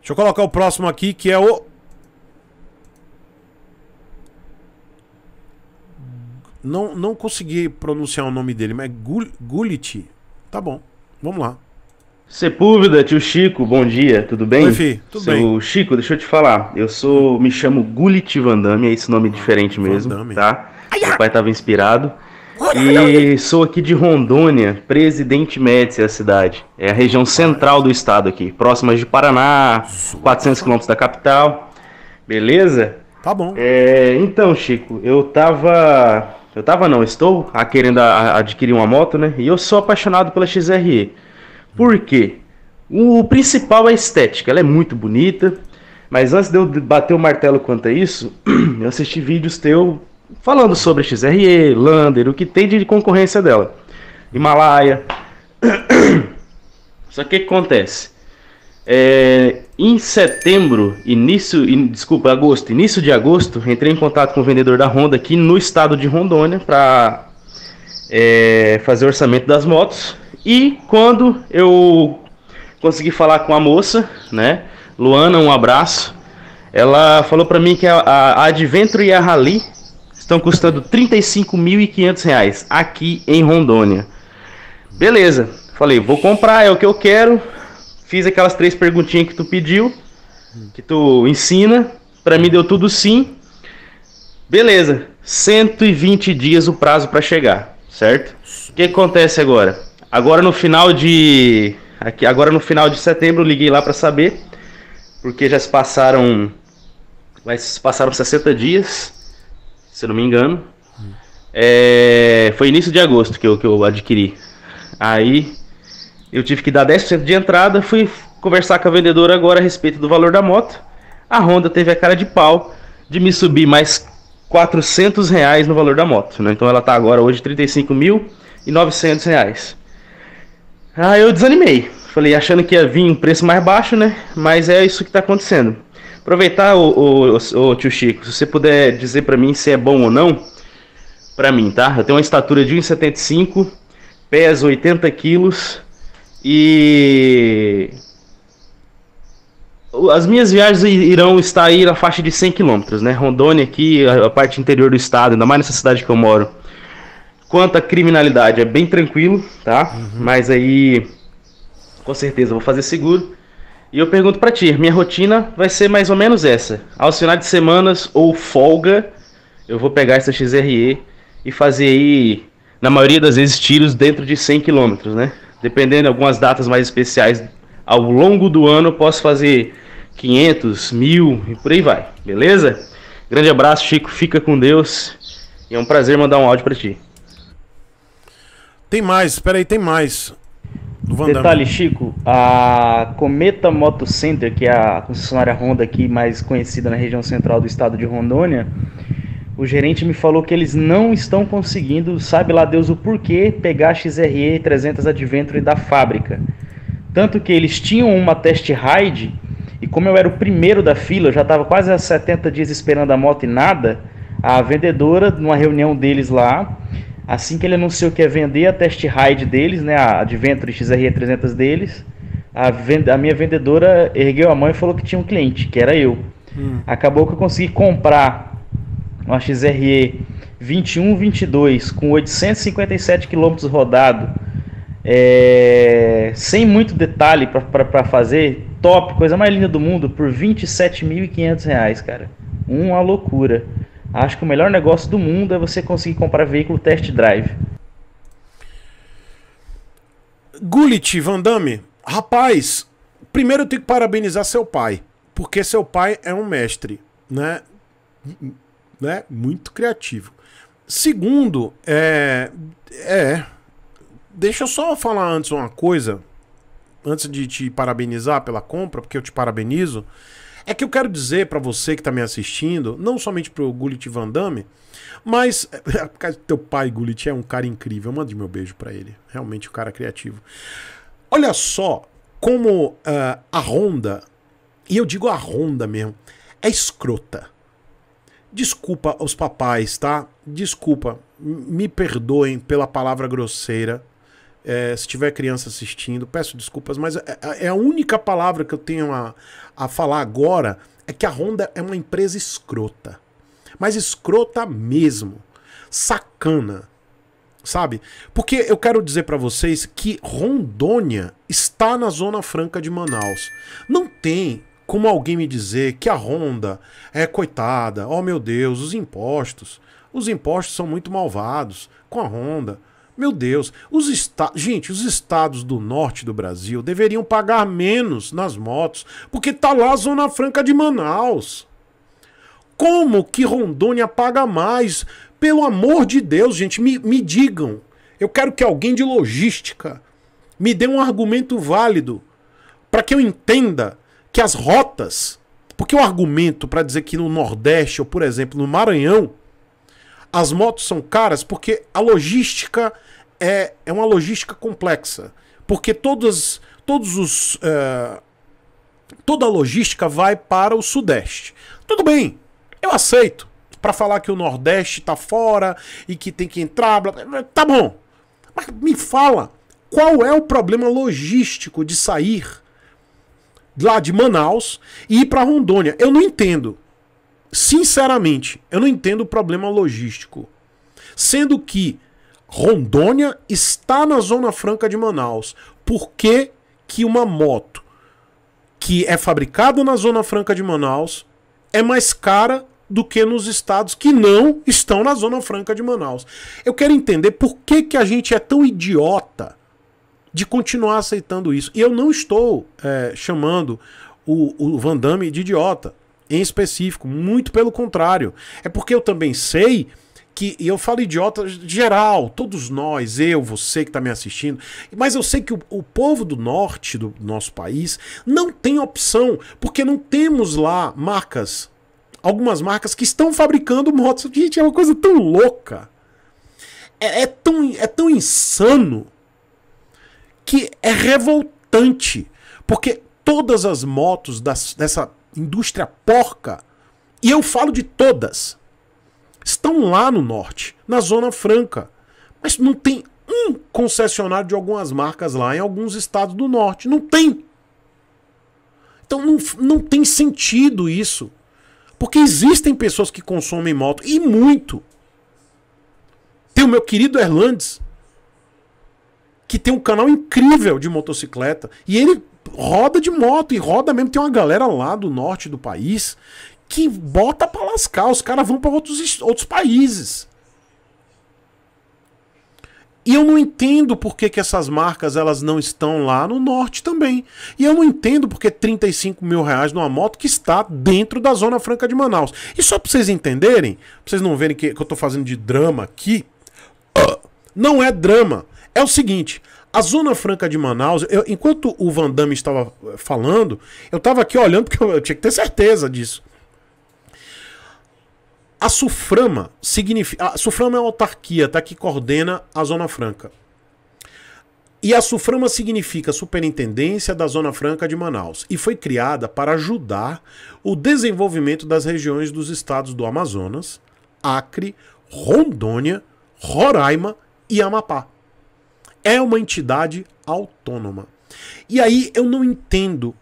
Deixa eu colocar o próximo aqui, que é o... Não, não consegui pronunciar o nome dele, mas é Gul Gulit. Tá bom, vamos lá. Sepúlveda, tio Chico, bom dia, tudo bem? Oi, filho, tudo Seu bem. Chico, deixa eu te falar, eu sou, me chamo Gulit Vandame, é esse nome diferente mesmo, tá? Meu ah! pai estava inspirado. E sou aqui de Rondônia, Presidente Médici é a cidade. É a região central do estado aqui, próximas de Paraná, 400 quilômetros da capital. Beleza? Tá bom. É, então, Chico, eu tava. Eu tava não, estou querendo adquirir uma moto, né? E eu sou apaixonado pela XRE. Por quê? O principal é a estética, ela é muito bonita. Mas antes de eu bater o martelo quanto a isso, eu assisti vídeos teu falando sobre a XRE, Lander, o que tem de concorrência dela. Himalaia. Só que o que acontece? É, em setembro, início, in, desculpa, agosto, início de agosto, entrei em contato com o vendedor da Honda aqui no estado de Rondônia para é, fazer o orçamento das motos. E quando eu consegui falar com a moça, né, Luana, um abraço. Ela falou para mim que a, a Adventure e a Rally estão custando 35.500 reais aqui em Rondônia. Beleza, falei, vou comprar, é o que eu quero. Fiz aquelas três perguntinhas que tu pediu, que tu ensina. Para mim deu tudo sim. Beleza, 120 dias o prazo para chegar, certo? O que acontece agora? Agora no final de aqui, agora no final de setembro liguei lá para saber, porque já se passaram vai se passaram 60 dias se eu não me engano. É, foi início de agosto que eu, que eu adquiri. Aí eu tive que dar 10% de entrada, fui conversar com a vendedora agora a respeito do valor da moto. A Honda teve a cara de pau de me subir mais 400 reais no valor da moto. Né? Então ela está agora hoje 35.900 reais. Aí eu desanimei. Falei, achando que ia vir um preço mais baixo, né? Mas é isso que está acontecendo. Aproveitar, o, o, tio Chico, se você puder dizer para mim se é bom ou não, para mim, tá? Eu tenho uma estatura de 1,75, peso 80 quilos e as minhas viagens irão estar aí na faixa de 100 km, né? Rondônia aqui, a parte interior do estado, ainda mais nessa cidade que eu moro. Quanto à criminalidade, é bem tranquilo, tá? Uhum. Mas aí, com certeza, vou fazer seguro. E eu pergunto para ti, minha rotina vai ser mais ou menos essa. Aos finais de semanas ou folga, eu vou pegar essa XRE e fazer aí, na maioria das vezes, tiros dentro de 100 km, né? Dependendo de algumas datas mais especiais ao longo do ano, eu posso fazer 500, 1000 e por aí vai, beleza? Grande abraço, Chico, fica com Deus. E é um prazer mandar um áudio para ti. Tem mais, espera aí, tem mais. Detalhe, Chico, a Cometa Moto Center, que é a concessionária Honda aqui mais conhecida na região central do estado de Rondônia, o gerente me falou que eles não estão conseguindo, sabe lá Deus o porquê, pegar a XRE 300 Adventure da fábrica. Tanto que eles tinham uma test ride e como eu era o primeiro da fila, eu já estava quase há 70 dias esperando a moto e nada, a vendedora, numa reunião deles lá, Assim que ele anunciou que ia vender a test ride deles, né, a Adventure XR300 deles, a, a minha vendedora ergueu a mão e falou que tinha um cliente, que era eu. Hum. Acabou que eu consegui comprar uma XRE 2122 com 857 km rodado, é, sem muito detalhe para fazer, top, coisa mais linda do mundo, por R$ 27.500, cara. Uma loucura. Acho que o melhor negócio do mundo é você conseguir comprar veículo test drive. Gullit, Van Damme, rapaz, primeiro eu tenho que parabenizar seu pai, porque seu pai é um mestre, né? né? Muito criativo. Segundo, é, é. Deixa eu só falar antes uma coisa, antes de te parabenizar pela compra, porque eu te parabenizo. É que eu quero dizer para você que tá me assistindo, não somente pro Gullit Van Damme, mas teu pai Gullit é um cara incrível. Mande meu beijo para ele. Realmente um cara criativo. Olha só como uh, a Honda, e eu digo a Honda mesmo, é escrota. Desculpa os papais, tá? Desculpa, me perdoem pela palavra grosseira. É, se tiver criança assistindo, peço desculpas, mas é, é, é, a única palavra que eu tenho a, a falar agora é que a Honda é uma empresa escrota. Mas escrota mesmo. Sacana. Sabe? Porque eu quero dizer para vocês que Rondônia está na Zona Franca de Manaus. Não tem como alguém me dizer que a Honda é coitada, oh meu Deus, os impostos. Os impostos são muito malvados com a Honda. Meu Deus, os estados. Gente, os estados do norte do Brasil deveriam pagar menos nas motos, porque tá lá a Zona Franca de Manaus. Como que Rondônia paga mais? Pelo amor de Deus, gente, me, me digam. Eu quero que alguém de logística me dê um argumento válido para que eu entenda que as rotas. Porque o argumento para dizer que no Nordeste, ou por exemplo no Maranhão, as motos são caras porque a logística é, é uma logística complexa. Porque todas, todos os. Eh, toda a logística vai para o Sudeste. Tudo bem, eu aceito. Para falar que o Nordeste está fora e que tem que entrar, blá, blá, tá bom. Mas me fala, qual é o problema logístico de sair lá de Manaus e ir para Rondônia? Eu não entendo. Sinceramente, eu não entendo o problema logístico. Sendo que Rondônia está na Zona Franca de Manaus. Por que, que uma moto que é fabricada na Zona Franca de Manaus é mais cara do que nos estados que não estão na Zona Franca de Manaus? Eu quero entender por que, que a gente é tão idiota de continuar aceitando isso. E eu não estou é, chamando o, o Van Damme de idiota em específico. Muito pelo contrário. É porque eu também sei que e eu falo idiota geral, todos nós, eu, você que está me assistindo, mas eu sei que o, o, povo do norte do nosso país não tem opção, porque não temos lá marcas, algumas marcas que estão fabricando motos. Gente, é uma coisa tão louca, é, é tão, é tão insano, que é revoltante, porque todas as motos das, dessa indústria porca, e eu falo de todas, estão lá no norte, na Zona Franca. Mas não tem um concessionário de algumas marcas lá em alguns estados do norte. Não tem. Então não, não tem sentido isso. Porque existem pessoas que consomem moto, e muito. Tem o meu querido Erlandes, que tem um canal incrível de motocicleta, e ele roda de moto e roda mesmo. Tem uma galera lá do norte do país que bota pra lascar. Os caras vão para outros, outros países. E eu não entendo por que, que essas marcas elas não estão lá no norte também. E eu não entendo porque 35 mil reais numa moto que está dentro da Zona Franca de Manaus. E só para vocês entenderem, pra vocês não verem que, que eu tô fazendo de drama aqui, não é drama. É o seguinte: a Zona Franca de Manaus, eu, enquanto o Van Damme estava eh, falando, eu estava aqui olhando porque eu, eu tinha que ter certeza disso. A Suframa significa. A Suframa é uma autarquia, tá? Que coordena a Zona Franca. E a Suframa significa Superintendência da Zona Franca de Manaus e foi criada para ajudar o desenvolvimento das regiões dos estados do Amazonas, Acre, Rondônia, Roraima e Amapá é uma entidade autônoma. E aí eu não entendo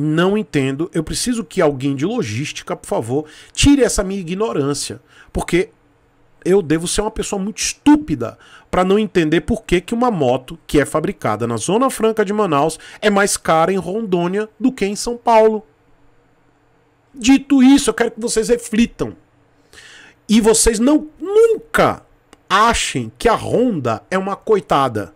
não entendo. Eu preciso que alguém de logística, por favor, tire essa minha ignorância, porque eu devo ser uma pessoa muito estúpida para não entender por que, que uma moto que é fabricada na Zona Franca de Manaus é mais cara em Rondônia do que em São Paulo. Dito isso, eu quero que vocês reflitam. E vocês não nunca achem que a Honda é uma coitada.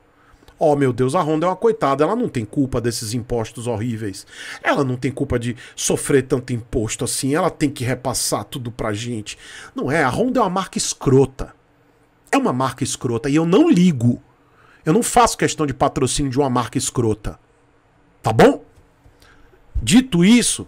Oh, meu Deus, a Honda é uma coitada, ela não tem culpa desses impostos horríveis. Ela não tem culpa de sofrer tanto imposto assim, ela tem que repassar tudo pra gente. Não é, a Honda é uma marca escrota. É uma marca escrota e eu não ligo. Eu não faço questão de patrocínio de uma marca escrota. Tá bom? Dito isso,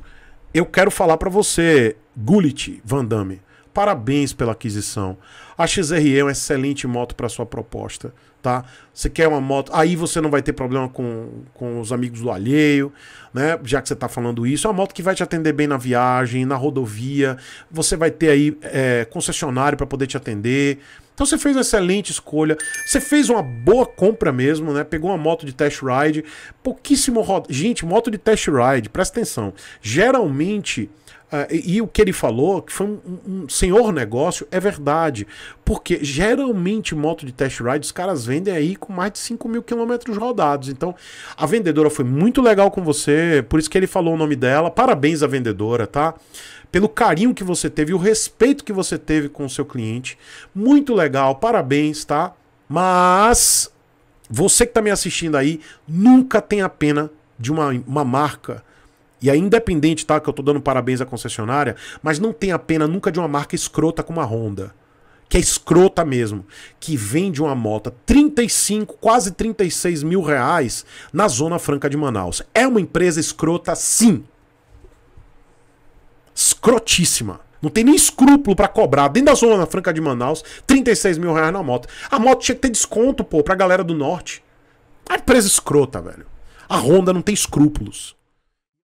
eu quero falar para você, Gullit Van Damme parabéns pela aquisição. A XRE é uma excelente moto para sua proposta, tá? Você quer uma moto, aí você não vai ter problema com, com os amigos do alheio, né? Já que você está falando isso, é uma moto que vai te atender bem na viagem, na rodovia, você vai ter aí é, concessionário para poder te atender. Então você fez uma excelente escolha, você fez uma boa compra mesmo, né? Pegou uma moto de test ride, pouquíssimo... Gente, moto de test ride, presta atenção, geralmente ah, e, e o que ele falou, que foi um, um, senhor negócio, é verdade. Porque geralmente moto de test ride os caras vendem aí com mais de 5 mil quilômetros rodados. Então a vendedora foi muito legal com você, por isso que ele falou o nome dela. Parabéns à vendedora, tá? Pelo carinho que você teve, o respeito que você teve com o seu cliente. Muito legal, parabéns, tá? Mas você que está me assistindo aí, nunca tenha pena de uma, uma marca e é independente, tá? Que eu tô dando parabéns à concessionária, mas não tem a pena nunca de uma marca escrota como a Honda. Que é escrota mesmo. Que vende uma moto 35, quase 36 mil reais na Zona Franca de Manaus. É uma empresa escrota, sim. Escrotíssima. Não tem nem escrúpulo para cobrar dentro da Zona Franca de Manaus 36 mil reais na moto. A moto tinha que ter desconto, pô, pra galera do norte. É a empresa escrota, velho. A Honda não tem escrúpulos.